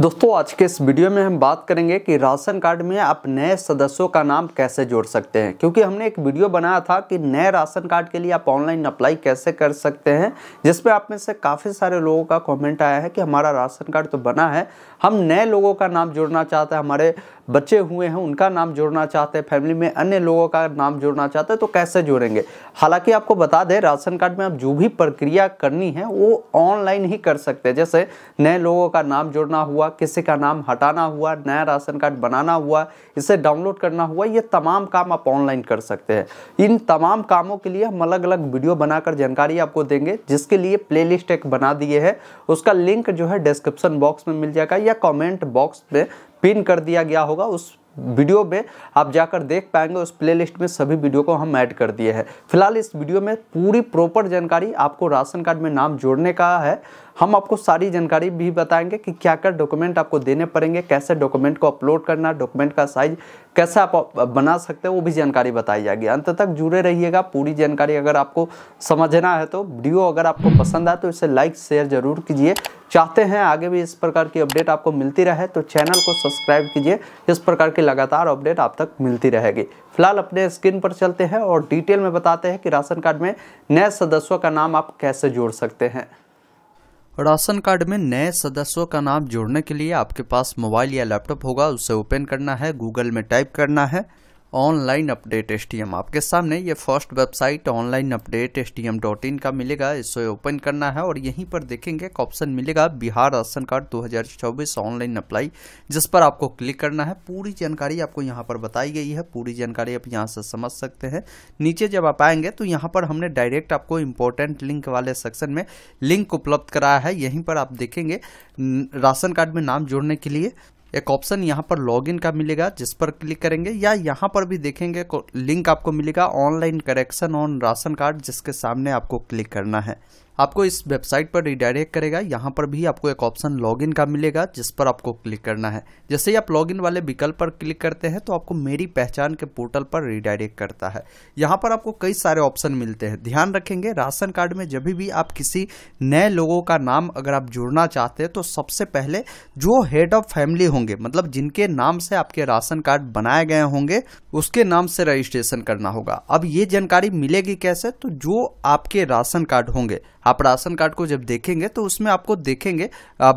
दोस्तों आज के इस वीडियो में हम बात करेंगे कि राशन कार्ड में आप नए सदस्यों का नाम कैसे जोड़ सकते हैं क्योंकि हमने एक वीडियो बनाया था कि नए राशन कार्ड के लिए आप ऑनलाइन अप्लाई कैसे कर सकते हैं जिसमें आप में से काफ़ी सारे लोगों का कमेंट आया है कि हमारा राशन कार्ड तो बना है हम नए लोगों का नाम जोड़ना चाहते हैं हमारे बचे हुए हैं उनका नाम जोड़ना चाहते हैं फैमिली में अन्य लोगों का नाम जोड़ना चाहते हैं तो कैसे जोड़ेंगे हालांकि आपको बता दें राशन कार्ड में आप जो भी प्रक्रिया करनी है वो ऑनलाइन ही कर सकते हैं जैसे नए लोगों का नाम जोड़ना हुआ किसी का नाम हटाना हुआ नया राशन कार्ड बनाना हुआ इसे डाउनलोड करना हुआ ये तमाम काम आप ऑनलाइन कर सकते हैं इन तमाम कामों के लिए हम अलग अलग वीडियो बनाकर जानकारी आपको देंगे जिसके लिए प्ले एक बना दिए है उसका लिंक जो है डिस्क्रिप्शन बॉक्स में मिल जाएगा या कॉमेंट बॉक्स में पिन कर दिया गया होगा उस वीडियो में आप जाकर देख पाएंगे उस प्लेलिस्ट में सभी वीडियो को हम ऐड कर दिए हैं फिलहाल इस वीडियो में पूरी प्रॉपर जानकारी आपको राशन कार्ड में नाम जोड़ने का है हम आपको सारी जानकारी भी बताएंगे कि क्या क्या डॉक्यूमेंट आपको देने पड़ेंगे कैसे डॉक्यूमेंट को अपलोड करना डॉक्यूमेंट का साइज कैसे आप बना सकते हैं वो भी जानकारी बताई जाएगी अंत तक जुड़े रहिएगा पूरी जानकारी अगर आपको समझना है तो वीडियो अगर आपको पसंद आए तो इसे लाइक शेयर जरूर कीजिए चाहते हैं आगे भी इस प्रकार की अपडेट आपको मिलती रहे तो चैनल को सब्सक्राइब कीजिए इस प्रकार की लगातार अपडेट आप तक मिलती रहेगी फिलहाल अपने स्क्रीन पर चलते हैं और डिटेल में बताते हैं कि राशन कार्ड में नए सदस्यों का नाम आप कैसे जोड़ सकते हैं राशन कार्ड में नए सदस्यों का नाम जोड़ने के लिए आपके पास मोबाइल या लैपटॉप होगा उसे ओपन करना है गूगल में टाइप करना है ऑनलाइन अपडेट एस आपके सामने ये first website online updates का मिलेगा इसे ओपन करना है और यहीं पर देखेंगे एक ऑप्शन मिलेगा Bihar ration card 2024 online apply जिस पर आपको क्लिक करना है पूरी जानकारी आपको यहाँ पर बताई गई है पूरी जानकारी आप यहाँ से समझ सकते हैं नीचे जब आप आएंगे तो यहाँ पर हमने डायरेक्ट आपको इम्पोर्टेंट लिंक वाले सेक्शन में लिंक उपलब्ध कराया है यहीं पर आप देखेंगे राशन कार्ड में नाम जोड़ने के लिए एक ऑप्शन यहाँ पर लॉगिन का मिलेगा जिस पर क्लिक करेंगे या यहाँ पर भी देखेंगे लिंक आपको मिलेगा online correction on ration card जिसके सामने आपको क्लिक करना है आपको इस वेबसाइट पर रिडायरेक्ट करेगा यहाँ पर भी आपको एक ऑप्शन लॉगिन का मिलेगा जिस पर आपको क्लिक करना है जैसे ही आप लॉगिन वाले विकल्प पर क्लिक करते हैं तो आपको मेरी पहचान के पोर्टल पर रिडायरेक्ट करता है यहाँ पर आपको कई सारे ऑप्शन मिलते हैं ध्यान रखेंगे राशन कार्ड में जब भी आप किसी नए लोगों का नाम अगर आप जुड़ना चाहते हैं तो सबसे पहले जो हेड ऑफ फैमिली होंगे मतलब जिनके नाम से आपके राशन कार्ड बनाए गए होंगे उसके नाम से रजिस्ट्रेशन करना होगा अब ये जानकारी मिलेगी कैसे तो जो आपके राशन कार्ड होंगे आप राशन कार्ड को जब देखेंगे तो उसमें आपको देखेंगे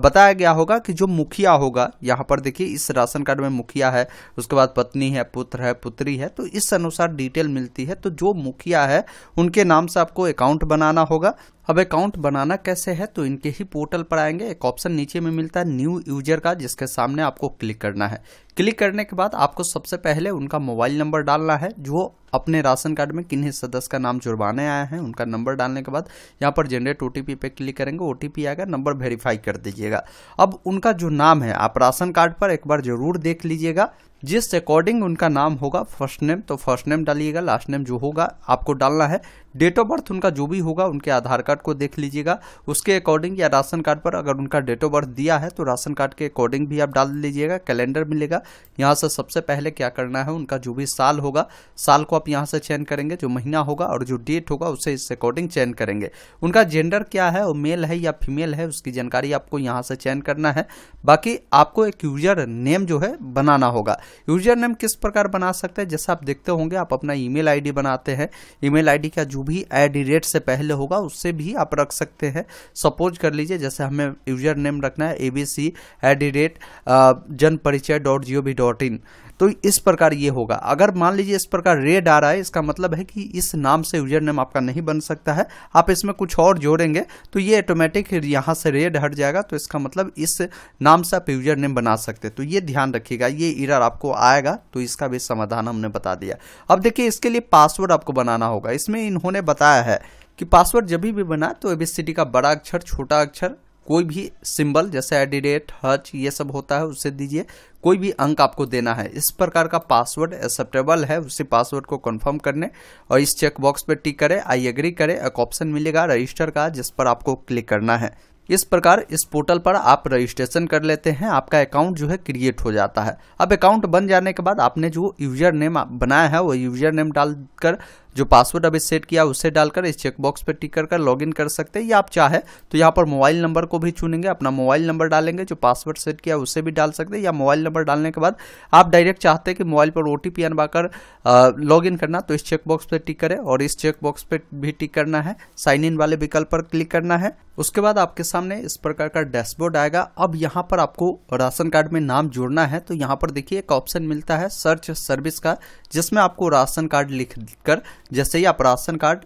बताया गया होगा कि जो मुखिया होगा यहाँ पर देखिए इस राशन कार्ड में मुखिया है उसके बाद पत्नी है पुत्र है पुत्री है तो इस अनुसार डिटेल मिलती है तो जो मुखिया है उनके नाम से आपको अकाउंट बनाना होगा अब अकाउंट बनाना कैसे है तो इनके ही पोर्टल पर आएंगे एक ऑप्शन नीचे में मिलता है न्यू यूजर का जिसके सामने आपको क्लिक करना है क्लिक करने के बाद आपको सबसे पहले उनका मोबाइल नंबर डालना है जो अपने राशन कार्ड में किन्हीं सदस्य का नाम जुड़वाने आए हैं उनका नंबर डालने के बाद यहाँ पर जनरेट ओ पे क्लिक करेंगे ओ आएगा नंबर वेरीफाई कर दीजिएगा अब उनका जो नाम है आप राशन कार्ड पर एक बार जरूर देख लीजिएगा जिस अकॉर्डिंग उनका नाम होगा फर्स्ट नेम तो फर्स्ट नेम डालिएगा लास्ट नेम जो होगा आपको डालना है डेट ऑफ बर्थ उनका जो भी होगा उनके आधार कार्ड को देख लीजिएगा उसके अकॉर्डिंग या राशन कार्ड पर अगर उनका डेट ऑफ बर्थ दिया है तो राशन कार्ड के अकॉर्डिंग भी आप डाल लीजिएगा कैलेंडर मिलेगा यहाँ से सबसे पहले क्या करना है उनका जो भी साल होगा साल को आप यहाँ से चयन करेंगे जो महीना होगा और जो डेट होगा उसे इस अकॉर्डिंग चयन करेंगे उनका जेंडर क्या है वो मेल है या फीमेल है उसकी जानकारी आपको यहाँ से चयन करना है बाकी आपको एक यूजर नेम जो है बनाना होगा यूजर नेम किस प्रकार बना सकते हैं जैसा आप देखते होंगे आप अपना ई मेल बनाते हैं ई मेल का जो भी एट से पहले होगा उससे भी आप रख सकते हैं सपोज कर लीजिए जैसे हमें यूजर नेम रखना है A B C at the rate Jan Parichay dot G जियो भी डॉट इन तो इस प्रकार ये होगा अगर मान लीजिए इस प्रकार रेड आ रहा है इसका मतलब है कि इस नाम से यूजर नेम आपका नहीं बन सकता है आप इसमें कुछ और जोड़ेंगे तो ये ऑटोमेटिक यहाँ से रेड हट जाएगा तो इसका मतलब इस नाम से आप यूजर नेम बना सकते तो ये ध्यान रखिएगा ये इरर आपको आएगा तो इसका भी समाधान हमने बता दिया अब देखिए इसके लिए पासवर्ड आपको बनाना होगा इसमें इन्होंने बताया है कि पासवर्ड जब भी बनाए तो एबीसीडी का बड़ा अक्षर छोटा अक्षर कोई भी सिंबल जैसे एडिडेट हच ये सब होता है उसे दीजिए कोई भी अंक आपको देना है इस प्रकार का पासवर्ड एक्सेप्टेबल है उसी पासवर्ड को कंफर्म करने और इस चेक बॉक्स पर टिक करें आई एग्री करें एक ऑप्शन मिलेगा रजिस्टर का जिस पर आपको क्लिक करना है इस प्रकार इस पोर्टल पर आप रजिस्ट्रेशन कर लेते हैं आपका अकाउंट जो है क्रिएट हो जाता है अब अकाउंट बन जाने के बाद आपने जो यूजर नेम बनाया है वो यूजर नेम डालकर जो पासवर्ड अभी सेट किया उसे डालकर इस चेकबॉक्स पर टिक कर लॉग इन कर सकते हैं या आप चाहे तो यहाँ पर मोबाइल नंबर को भी चुनेंगे अपना मोबाइल नंबर डालेंगे जो पासवर्ड सेट किया उसे भी डाल सकते हैं या मोबाइल नंबर डालने के बाद आप डायरेक्ट चाहते हैं कि मोबाइल पर ओ टी पी अनवाकर लॉग इन करना तो इस चेकबॉक्स पर टिक करें और इस चेकबॉक्स पर भी टिक करना है साइन इन वाले विकल्प पर क्लिक करना है उसके बाद आपके सामने इस प्रकार का डैशबोर्ड आएगा अब यहाँ पर आपको राशन कार्ड में नाम जोड़ना है तो यहाँ पर देखिए एक ऑप्शन मिलता है सर्च सर्विस का जिसमें आपको राशन कार्ड लिख कर जैसे ही आप राशन कार्ड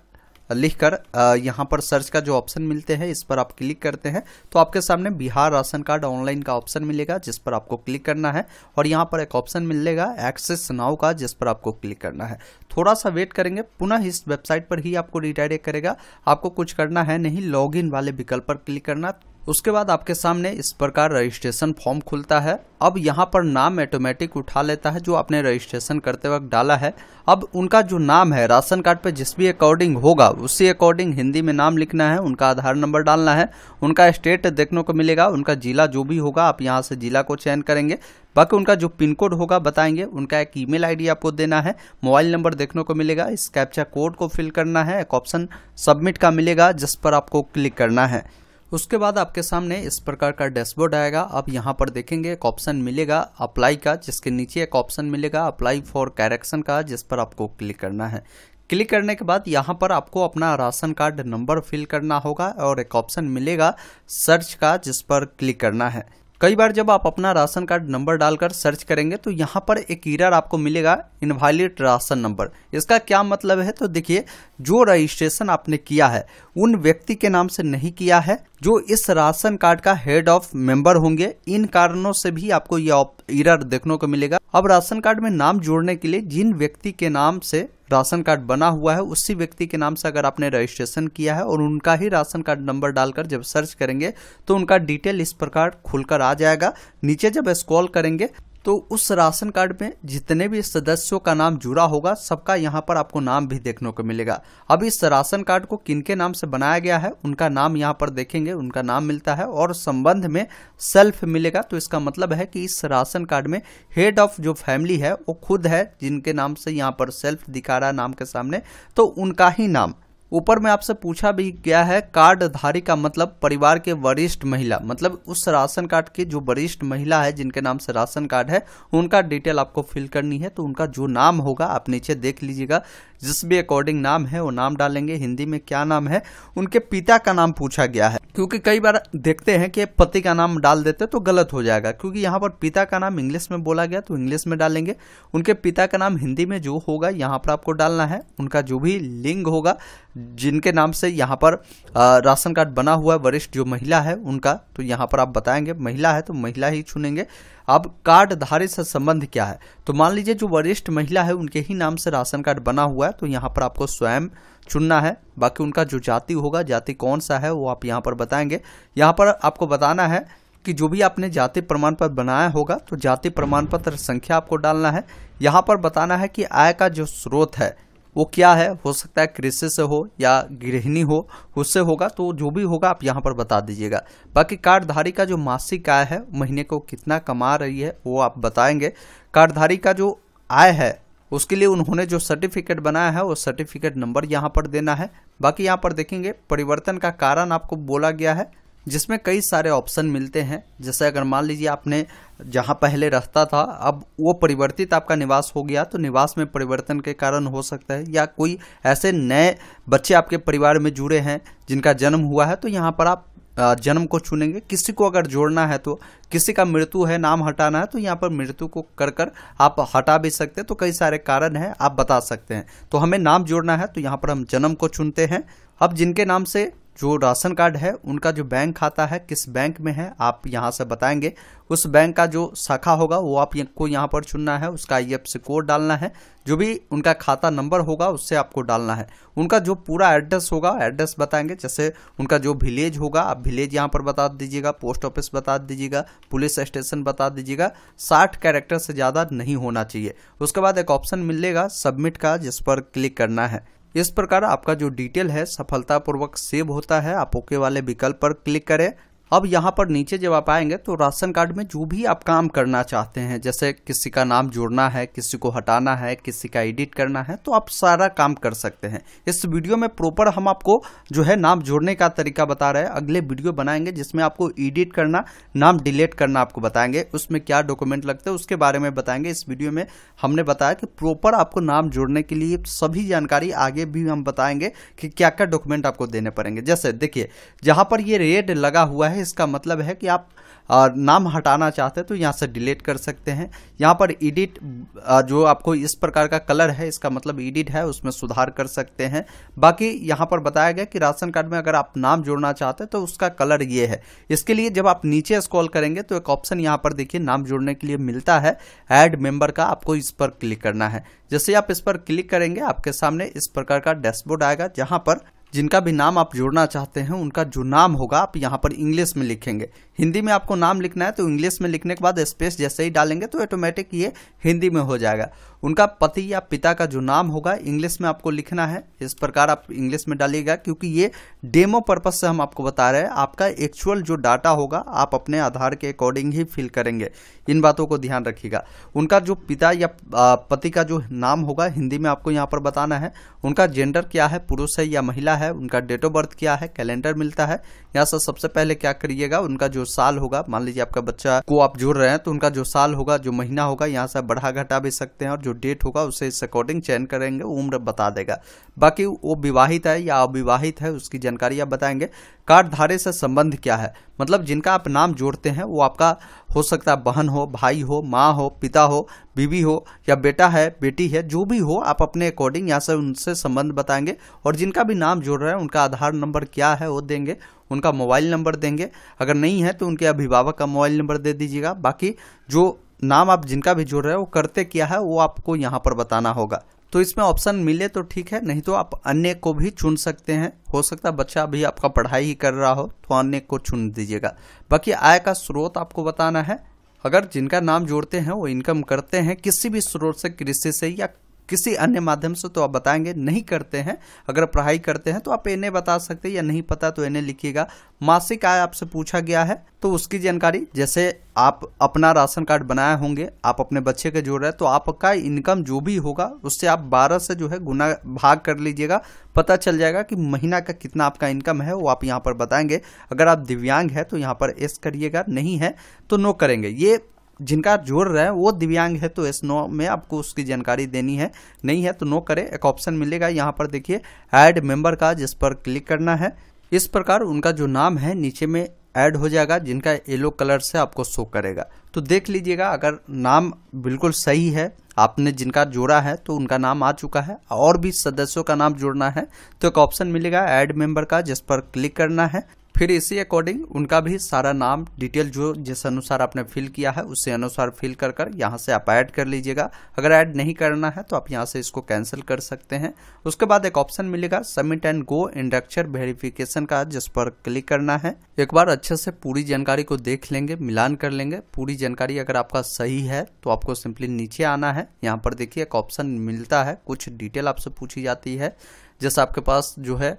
लिख कर यहाँ पर सर्च का जो ऑप्शन मिलते हैं इस पर आप क्लिक करते हैं तो आपके सामने बिहार राशन कार्ड ऑनलाइन का ऑप्शन मिलेगा जिस पर आपको क्लिक करना है और यहाँ पर एक ऑप्शन मिलेगा एक्सेस नाउ का जिस पर आपको क्लिक करना है थोड़ा सा वेट करेंगे पुनः इस वेबसाइट पर ही आपको रिडायरेक्ट करेगा आपको कुछ करना है नहीं लॉग वाले विकल्प पर क्लिक करना उसके बाद आपके सामने इस प्रकार रजिस्ट्रेशन फॉर्म खुलता है अब यहाँ पर नाम ऑटोमेटिक उठा लेता है जो आपने रजिस्ट्रेशन करते वक्त डाला है अब उनका जो नाम है राशन कार्ड पे जिस भी अकॉर्डिंग होगा उसी अकॉर्डिंग हिंदी में नाम लिखना है उनका आधार नंबर डालना है उनका स्टेट देखने को मिलेगा उनका ज़िला जो भी होगा आप यहाँ से ज़िला को चयन करेंगे बाकी उनका जो पिन कोड होगा बताएंगे उनका एक ईमेल आईडी आपको देना है मोबाइल नंबर देखने को मिलेगा इस कैप्चा कोड को फिल करना है एक ऑप्शन सबमिट का मिलेगा जिस पर आपको क्लिक करना है उसके बाद आपके सामने इस प्रकार का डैशबोर्ड आएगा आप यहाँ पर देखेंगे एक ऑप्शन मिलेगा अप्लाई का जिसके नीचे एक ऑप्शन मिलेगा अप्लाई फॉर कैरेक्शन का जिस पर आपको क्लिक करना है क्लिक करने के बाद यहाँ पर आपको अपना राशन कार्ड नंबर फिल करना होगा और एक ऑप्शन मिलेगा सर्च का जिस पर क्लिक करना है कई बार जब आप अपना राशन कार्ड नंबर डालकर सर्च करेंगे तो यहाँ पर एक ईरर आपको मिलेगा इनवैलिड राशन नंबर इसका क्या मतलब है तो देखिए जो रजिस्ट्रेशन आपने किया है उन व्यक्ति के नाम से नहीं किया है जो इस राशन कार्ड का हेड ऑफ मेंबर होंगे इन कारणों से भी आपको यह इरर देखने को मिलेगा अब राशन कार्ड में नाम जोड़ने के लिए जिन व्यक्ति के नाम से राशन कार्ड बना हुआ है उसी व्यक्ति के नाम से अगर आपने रजिस्ट्रेशन किया है और उनका ही राशन कार्ड नंबर डालकर जब सर्च करेंगे तो उनका डिटेल इस प्रकार खुलकर आ जाएगा नीचे जब स्क्रॉल करेंगे तो उस राशन कार्ड में जितने भी सदस्यों का नाम जुड़ा होगा सबका यहाँ पर आपको नाम भी देखने को मिलेगा अब इस राशन कार्ड को किन के नाम से बनाया गया है उनका नाम यहाँ पर देखेंगे उनका नाम मिलता है और संबंध में सेल्फ मिलेगा तो इसका मतलब है कि इस राशन कार्ड में हेड ऑफ जो फैमिली है वो खुद है जिनके नाम से यहाँ पर सेल्फ दिखा रहा है नाम के सामने तो उनका ही नाम ऊपर में आपसे पूछा भी गया है कार्ड धारी का मतलब परिवार के वरिष्ठ महिला मतलब उस राशन कार्ड की जो वरिष्ठ महिला है जिनके नाम से राशन कार्ड है उनका डिटेल आपको फिल करनी है तो उनका जो नाम होगा आप नीचे देख लीजिएगा जिस भी अकॉर्डिंग नाम है वो नाम डालेंगे हिंदी में क्या नाम है उनके पिता का नाम पूछा गया है क्योंकि कई बार देखते हैं कि पति का नाम डाल देते तो गलत हो जाएगा क्योंकि यहाँ पर पिता का नाम इंग्लिश में बोला गया तो इंग्लिश में डालेंगे उनके पिता का नाम हिंदी में जो होगा यहाँ पर आपको डालना है उनका जो भी लिंग होगा जिनके नाम से यहाँ पर राशन कार्ड बना हुआ है वरिष्ठ जो महिला है उनका तो यहाँ पर आप बताएंगे महिला है तो महिला ही चुनेंगे अब कार्ड धारी से संबंध क्या है तो मान लीजिए जो वरिष्ठ महिला है उनके ही नाम से राशन कार्ड बना हुआ है तो यहाँ पर आपको स्वयं चुनना है बाकी उनका जो जाति होगा जाति कौन सा है वो आप यहाँ पर बताएंगे यहाँ पर आपको बताना है कि जो भी आपने जाति प्रमाण पत्र बनाया होगा तो जाति प्रमाण पत्र संख्या आपको डालना है यहाँ पर बताना है कि आय का जो स्रोत है वो क्या है हो सकता है कृषि से हो या गृहिणी हो उससे होगा तो जो भी होगा आप यहाँ पर बता दीजिएगा बाकी कार्डधारी का जो मासिक आय है महीने को कितना कमा रही है वो आप बताएंगे कार्डधारी का जो आय है उसके लिए उन्होंने जो सर्टिफिकेट बनाया है वो सर्टिफिकेट नंबर यहाँ पर देना है बाकी यहाँ पर देखेंगे परिवर्तन का कारण आपको बोला गया है जिसमें कई सारे ऑप्शन मिलते हैं जैसे अगर मान लीजिए आपने जहाँ पहले रहता था अब वो परिवर्तित आपका निवास हो गया तो निवास में परिवर्तन के कारण हो सकता है या कोई ऐसे नए बच्चे आपके परिवार में जुड़े हैं जिनका जन्म हुआ है तो यहाँ पर आप जन्म को चुनेंगे किसी को अगर जोड़ना है तो किसी का मृत्यु है नाम हटाना है तो यहाँ पर मृत्यु को कर कर आप हटा भी सकते हैं तो कई सारे कारण हैं आप बता सकते हैं तो हमें नाम जोड़ना है तो यहाँ पर हम जन्म को चुनते हैं अब जिनके नाम से जो राशन कार्ड है उनका जो बैंक खाता है किस बैंक में है आप यहाँ से बताएंगे उस बैंक का जो शाखा होगा वो आपको यहाँ पर चुनना है उसका आई एफ कोड डालना है जो भी उनका खाता नंबर होगा उससे आपको डालना है उनका जो पूरा एड्रेस होगा एड्रेस बताएंगे जैसे उनका जो विलेज होगा आप विलेज यहाँ पर बता दीजिएगा पोस्ट ऑफिस बता दीजिएगा पुलिस स्टेशन बता दीजिएगा साठ कैरेक्टर से ज़्यादा नहीं होना चाहिए उसके बाद एक ऑप्शन मिलेगा सबमिट का जिस पर क्लिक करना है इस प्रकार आपका जो डिटेल है सफलतापूर्वक सेव होता है आप ओके वाले विकल्प पर क्लिक करें अब यहाँ पर नीचे जब आप आएंगे तो राशन कार्ड में जो भी आप काम करना चाहते हैं जैसे किसी का नाम जोड़ना है किसी को हटाना है किसी का एडिट करना है तो आप सारा काम कर सकते हैं इस वीडियो में प्रॉपर हम आपको जो है नाम जोड़ने का तरीका बता रहे हैं अगले वीडियो बनाएंगे जिसमें आपको एडिट करना नाम डिलीट करना आपको बताएंगे उसमें क्या डॉक्यूमेंट लगते हैं उसके बारे में बताएंगे इस वीडियो में हमने बताया कि प्रॉपर आपको नाम जोड़ने के लिए सभी जानकारी आगे भी हम बताएंगे कि क्या क्या डॉक्यूमेंट आपको देने पड़ेंगे जैसे देखिए जहाँ पर ये रेड लगा हुआ है इसका मतलब है कि आप नाम हटाना चाहते हैं तो यहाँ से डिलीट कर सकते हैं यहाँ पर एडिट जो आपको इस प्रकार का कलर है इसका मतलब एडिट है उसमें सुधार कर सकते हैं बाकी यहाँ पर बताया गया कि राशन कार्ड में अगर आप नाम जोड़ना चाहते हैं तो उसका कलर ये है इसके लिए जब आप नीचे स्क्रॉल करेंगे तो एक ऑप्शन यहाँ पर देखिए नाम जोड़ने के लिए मिलता है ऐड मेंबर का आपको इस पर क्लिक करना है जैसे आप इस पर क्लिक करेंगे आपके सामने इस प्रकार का डैशबोर्ड आएगा जहाँ पर जिनका भी नाम आप जुड़ना चाहते हैं उनका जो नाम होगा आप यहाँ पर इंग्लिश में लिखेंगे हिंदी में आपको नाम लिखना है तो इंग्लिश में लिखने के बाद स्पेस जैसे ही डालेंगे तो ऑटोमेटिक ये हिंदी में हो जाएगा उनका पति या पिता का जो नाम होगा इंग्लिश में आपको लिखना है इस प्रकार आप इंग्लिश में डालिएगा क्योंकि ये डेमो पर्पज से हम आपको बता रहे हैं आपका एक्चुअल जो डाटा होगा आप अपने आधार के अकॉर्डिंग ही फिल करेंगे इन बातों को ध्यान रखिएगा उनका जो पिता या पति का जो नाम होगा हिंदी में आपको यहाँ पर बताना है उनका जेंडर क्या है पुरुष है या महिला है उनका डेट ऑफ बर्थ क्या है कैलेंडर मिलता है यहाँ से सबसे पहले क्या करिएगा उनका जो साल होगा मान लीजिए आपका बच्चा को आप जोड़ रहे हैं तो उनका जो साल होगा जो महीना होगा यहाँ से बढ़ा घटा भी सकते हैं और जो डेट होगा उसे इस अकॉर्डिंग चयन करेंगे उम्र बता देगा बाकी वो विवाहित है या अविवाहित है उसकी जानकारी आप बताएंगे कार्ड धारे से संबंध क्या है मतलब जिनका आप नाम जोड़ते हैं वो आपका हो सकता है बहन हो भाई हो माँ हो पिता हो बीवी हो या बेटा है बेटी है जो भी हो आप अपने अकॉर्डिंग यहाँ से उनसे संबंध बताएंगे और जिनका भी नाम जोड़ रहे हैं उनका आधार नंबर क्या है वो देंगे उनका मोबाइल नंबर देंगे अगर नहीं है तो उनके अभिभावक का मोबाइल नंबर दे दीजिएगा बाकी जो नाम आप जिनका भी जोड़ रहे हो वो करते क्या है वो आपको यहाँ पर बताना होगा तो इसमें ऑप्शन मिले तो ठीक है नहीं तो आप अन्य को भी चुन सकते हैं हो सकता है बच्चा अभी आपका पढ़ाई ही कर रहा हो तो अन्य को चुन दीजिएगा बाकी आय का स्रोत आपको बताना है अगर जिनका नाम जोड़ते हैं वो इनकम करते हैं किसी भी स्रोत से कृषि से या किसी अन्य माध्यम से तो आप बताएंगे नहीं करते हैं अगर पढ़ाई करते हैं तो आप एन बता सकते हैं या नहीं पता तो एन लिखिएगा मासिक आय आपसे पूछा गया है तो उसकी जानकारी जैसे आप अपना राशन कार्ड बनाए होंगे आप अपने बच्चे के जोड़ रहे हैं तो आपका इनकम जो भी होगा उससे आप 12 से जो है गुना भाग कर लीजिएगा पता चल जाएगा कि महीना का कितना आपका इनकम है वो आप यहाँ पर बताएंगे अगर आप दिव्यांग है तो यहाँ पर एस करिएगा नहीं है तो नो करेंगे ये जिनका जोड़ रहे हैं वो दिव्यांग है तो एस नो में आपको उसकी जानकारी देनी है नहीं है तो नो करें एक ऑप्शन मिलेगा यहाँ पर देखिए ऐड मेंबर का जिस पर क्लिक करना है इस प्रकार उनका जो नाम है नीचे में ऐड हो जाएगा जिनका येलो कलर से आपको शो करेगा तो देख लीजिएगा अगर नाम बिल्कुल सही है आपने जिनका जोड़ा है तो उनका नाम आ चुका है और भी सदस्यों का नाम जोड़ना है तो एक ऑप्शन मिलेगा ऐड मेंबर का जिस पर क्लिक करना है फिर इसी अकॉर्डिंग उनका भी सारा नाम डिटेल जो जिस अनुसार आपने फिल किया है उससे अनुसार फिल कर कर यहाँ से आप ऐड कर लीजिएगा अगर ऐड नहीं करना है तो आप यहाँ से इसको कैंसिल कर सकते हैं उसके बाद एक ऑप्शन मिलेगा सबमिट एंड गो इंडक्चर वेरिफिकेशन का जिस पर क्लिक करना है एक बार अच्छे से पूरी जानकारी को देख लेंगे मिलान कर लेंगे पूरी जानकारी अगर आपका सही है तो आपको सिंपली नीचे आना है यहाँ पर देखिए एक ऑप्शन मिलता है कुछ डिटेल आपसे पूछी जाती है जैसे आपके पास जो है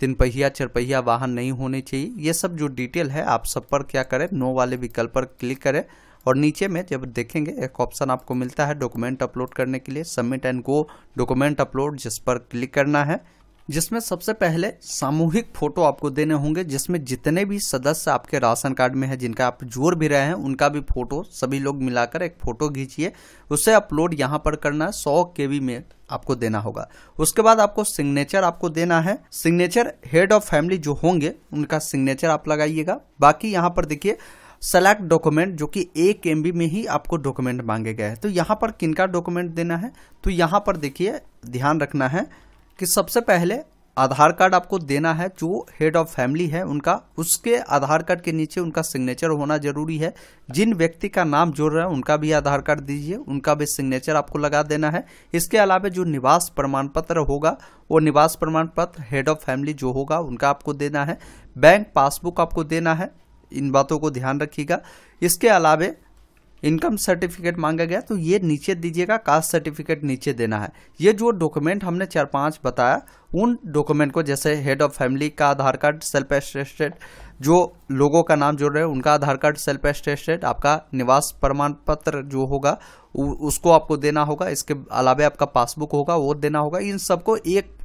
तीन पहिया चार पहिया वाहन नहीं होने चाहिए ये सब जो डिटेल है आप सब पर क्या करें नो वाले विकल्प पर क्लिक करें और नीचे में जब देखेंगे एक ऑप्शन आपको मिलता है डॉक्यूमेंट अपलोड करने के लिए submit and go document upload जिस पर क्लिक करना है जिसमें सबसे पहले सामूहिक फोटो आपको देने होंगे जिसमें जितने भी सदस्य आपके राशन कार्ड में है जिनका आप जोर भी रहे हैं उनका भी फोटो सभी लोग मिलाकर एक फोटो खींचिए उसे अपलोड यहाँ पर करना है सौ के में आपको देना होगा उसके बाद आपको सिग्नेचर आपको देना है सिग्नेचर हेड ऑफ फैमिली जो होंगे उनका सिग्नेचर आप लगाइएगा बाकी यहाँ पर देखिए सेलेक्ट डॉक्यूमेंट जो कि एक एम में ही आपको डॉक्यूमेंट मांगे गए हैं तो यहाँ पर किनका डॉक्यूमेंट देना है तो यहाँ पर देखिए ध्यान रखना है कि सबसे पहले आधार कार्ड आपको देना है जो हेड ऑफ फैमिली है उनका उसके आधार कार्ड के नीचे उनका सिग्नेचर होना जरूरी है जिन व्यक्ति का नाम जोड़ रहे हैं उनका भी आधार कार्ड दीजिए उनका भी सिग्नेचर आपको लगा देना है इसके अलावा जो निवास प्रमाण पत्र होगा वो निवास प्रमाण पत्र हेड ऑफ फैमिली जो होगा उनका आपको देना है बैंक पासबुक आपको देना है इन बातों को ध्यान रखिएगा इसके अलावा इनकम सर्टिफिकेट मांगा गया तो ये नीचे दीजिएगा कास्ट सर्टिफिकेट नीचे देना है ये जो डॉक्यूमेंट हमने चार पांच बताया उन डॉक्यूमेंट को जैसे हेड ऑफ फैमिली का आधार कार्ड सेल्फ एस्टेस्टेड जो लोगों का नाम जुड़ रहे हैं उनका आधार कार्ड सेल्फ एस्टेस्टेड आपका निवास प्रमाण पत्र जो होगा उसको आपको देना होगा इसके अलावा आपका पासबुक होगा वो देना होगा इन सबको एक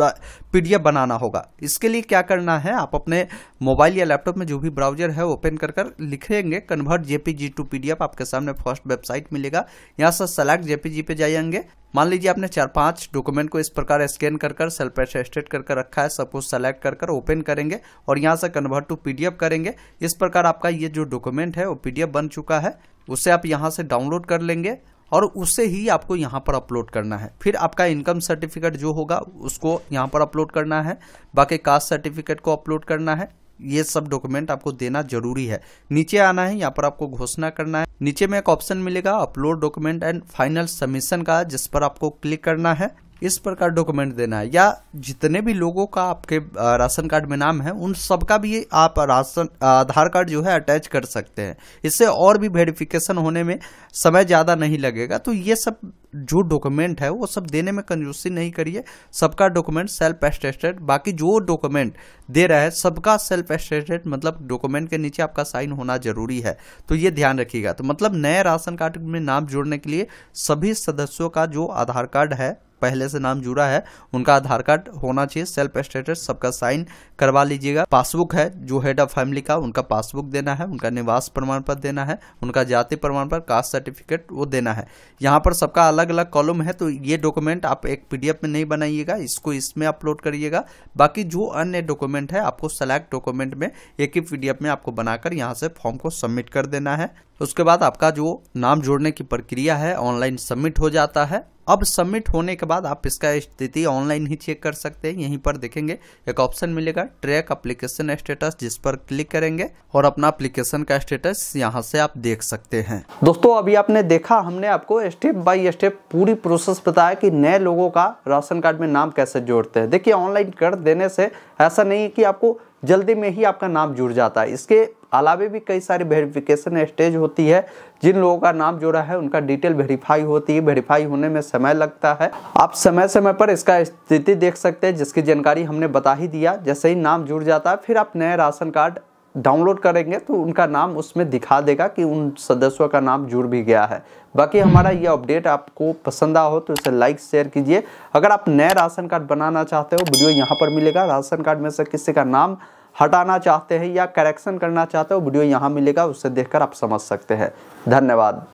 पीडीएफ बनाना होगा इसके लिए क्या करना है आप अपने मोबाइल या लैपटॉप में जो भी ब्राउजर है ओपन कर कर लिखेंगे कन्वर्ट जेपीजी टू पीडीएफ आपके सामने फर्स्ट वेबसाइट मिलेगा यहाँ से सेलेक्ट जेपीजी पे जाएंगे मान लीजिए आपने चार पांच डॉक्यूमेंट को इस प्रकार स्कैन कर कर सेल्फ एसेस्टेड कर कर रखा है सब कुछ सेलेक्ट कर कर ओपन करेंगे और यहाँ से कन्वर्ट टू पीडीएफ करेंगे इस प्रकार आपका ये जो डॉक्यूमेंट है वो पीडीएफ बन चुका है उसे आप यहाँ से डाउनलोड कर लेंगे और उसे ही आपको यहाँ पर अपलोड करना है फिर आपका इनकम सर्टिफिकेट जो होगा उसको यहाँ पर अपलोड करना है बाकी कास्ट सर्टिफिकेट को अपलोड करना है ये सब डॉक्यूमेंट आपको देना जरूरी है नीचे आना है यहाँ पर आपको घोषणा करना है नीचे में एक ऑप्शन मिलेगा upload document and final submission का जिस पर आपको क्लिक करना है इस प्रकार डॉक्यूमेंट देना है या जितने भी लोगों का आपके राशन कार्ड में नाम है उन सबका भी आप राशन आधार कार्ड जो है अटैच कर सकते हैं इससे और भी वेरिफिकेशन होने में समय ज़्यादा नहीं लगेगा तो ये सब जो डॉक्यूमेंट है वो सब देने में कंजूसी नहीं करिए सबका डॉक्यूमेंट सेल्फ एस्टेटेड बाकी जो डॉक्यूमेंट दे रहा है सबका सेल्फ एस्टेटेड मतलब डॉक्यूमेंट के नीचे आपका साइन होना जरूरी है तो ये ध्यान रखिएगा तो मतलब नए राशन कार्ड में नाम जोड़ने के लिए सभी सदस्यों का जो आधार कार्ड है पहले से नाम जुड़ा है उनका आधार कार्ड होना चाहिए सेल्फ स्टेटस सबका साइन करवा लीजिएगा पासबुक है जो हेड ऑफ फैमिली का उनका पासबुक देना है उनका निवास प्रमाण पत्र देना है उनका जाति प्रमाण पत्र कास्ट सर्टिफिकेट वो देना है यहाँ पर सबका अलग अलग कॉलम है तो ये डॉक्यूमेंट आप एक पीडीएफ में नहीं बनाइएगा इसको इसमें अपलोड करिएगा बाकी जो अन्य डॉक्यूमेंट है आपको सेलेक्ट डॉक्यूमेंट में एक ही पीडीएफ में आपको बनाकर यहाँ से फॉर्म को सबमिट कर देना है उसके बाद आपका जो नाम जोड़ने की प्रक्रिया है ऑनलाइन सबमिट हो जाता है अब सबमिट होने के बाद आप इसका स्थिति ऑनलाइन ही चेक कर सकते हैं यहीं पर देखेंगे एक ऑप्शन मिलेगा ट्रैक एप्लीकेशन स्टेटस जिस पर क्लिक करेंगे और अपना एप्लीकेशन का स्टेटस यहां से आप देख सकते हैं दोस्तों अभी आपने देखा हमने आपको स्टेप बाय स्टेप पूरी प्रोसेस बताया कि नए लोगों का राशन कार्ड में नाम कैसे जोड़ते हैं देखिए ऑनलाइन कर देने से ऐसा नहीं है कि आपको जल्दी में ही आपका नाम जुड़ जाता है इसके अलावे भी कई सारे वेरिफिकेशन स्टेज होती है जिन लोगों का नाम जुड़ा है उनका डिटेल वेरीफाई होती है वेरीफाई होने में समय लगता है आप समय समय पर इसका स्थिति देख सकते हैं जिसकी जानकारी हमने बता ही दिया जैसे ही नाम जुड़ जाता है फिर आप नए राशन कार्ड डाउनलोड करेंगे तो उनका नाम उसमें दिखा देगा कि उन सदस्यों का नाम जुड़ भी गया है बाकी हमारा ये अपडेट आपको पसंद आ हो तो इसे लाइक शेयर कीजिए अगर आप नए राशन कार्ड बनाना चाहते हो वीडियो यहाँ पर मिलेगा राशन कार्ड में से किसी का नाम हटाना चाहते हैं या करेक्शन करना चाहते हो वीडियो यहाँ मिलेगा उससे देखकर आप समझ सकते हैं धन्यवाद